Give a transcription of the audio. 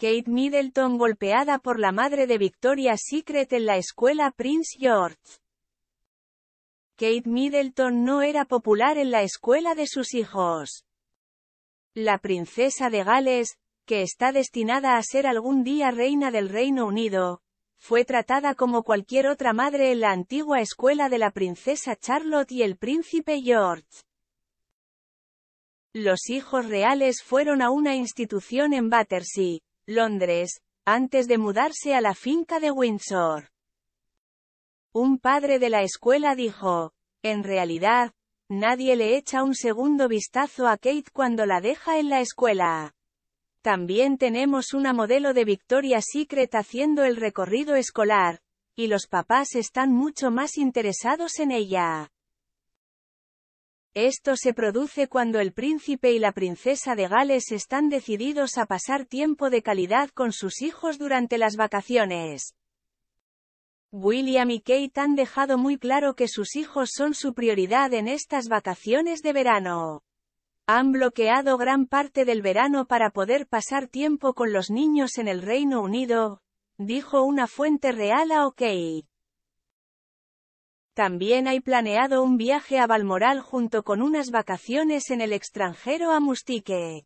Kate Middleton golpeada por la madre de Victoria Secret en la escuela Prince George. Kate Middleton no era popular en la escuela de sus hijos. La princesa de Gales, que está destinada a ser algún día reina del Reino Unido, fue tratada como cualquier otra madre en la antigua escuela de la princesa Charlotte y el príncipe George. Los hijos reales fueron a una institución en Battersea, Londres, antes de mudarse a la finca de Windsor. Un padre de la escuela dijo, en realidad, nadie le echa un segundo vistazo a Kate cuando la deja en la escuela. También tenemos una modelo de Victoria Secret haciendo el recorrido escolar, y los papás están mucho más interesados en ella. Esto se produce cuando el príncipe y la princesa de Gales están decididos a pasar tiempo de calidad con sus hijos durante las vacaciones. William y Kate han dejado muy claro que sus hijos son su prioridad en estas vacaciones de verano. Han bloqueado gran parte del verano para poder pasar tiempo con los niños en el Reino Unido, dijo una fuente real a OK. También hay planeado un viaje a Balmoral junto con unas vacaciones en el extranjero a Mustique.